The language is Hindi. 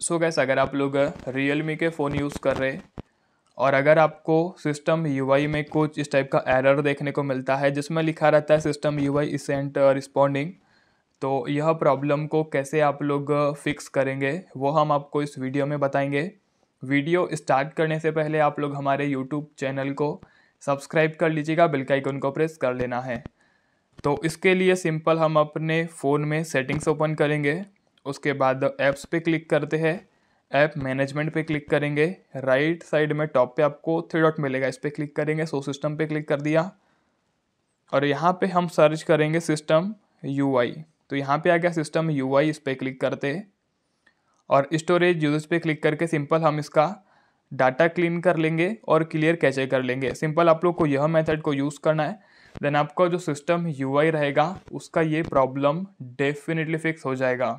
सो so गैस अगर आप लोग रियल मी के फ़ोन यूज़ कर रहे और अगर आपको सिस्टम यूआई में कुछ इस टाइप का एरर देखने को मिलता है जिसमें लिखा रहता है system U I isn't responding तो यह प्रॉब्लम को कैसे आप लोग फिक्स करेंगे वो हम आपको इस वीडियो में बताएंगे वीडियो स्टार्ट करने से पहले आप लोग हमारे यूट्यूब चैनल को सब्सक्राइब कर लीजिएगा बिल आइकन को प्रेस कर लेना है तो इसके लिए सिंपल हम अपने फ़ोन में सेटिंग्स ओपन करेंगे उसके बाद ऐप्स पे क्लिक करते हैं ऐप मैनेजमेंट पे क्लिक करेंगे राइट साइड में टॉप पे आपको थ्री डॉट मिलेगा इस पर क्लिक करेंगे सो सिस्टम पे क्लिक कर दिया और यहाँ पे हम सर्च करेंगे सिस्टम यू तो यहाँ पे आ गया सिस्टम यू इस पर क्लिक करते और स्टोरेज यूज पे क्लिक करके सिंपल हम इसका डाटा क्लीन कर लेंगे और क्लियर कैचे कर लेंगे सिंपल आप लोग को यह मेथड को यूज़ करना है देन आपका जो सिस्टम यू रहेगा उसका ये प्रॉब्लम डेफिनेटली फिक्स हो जाएगा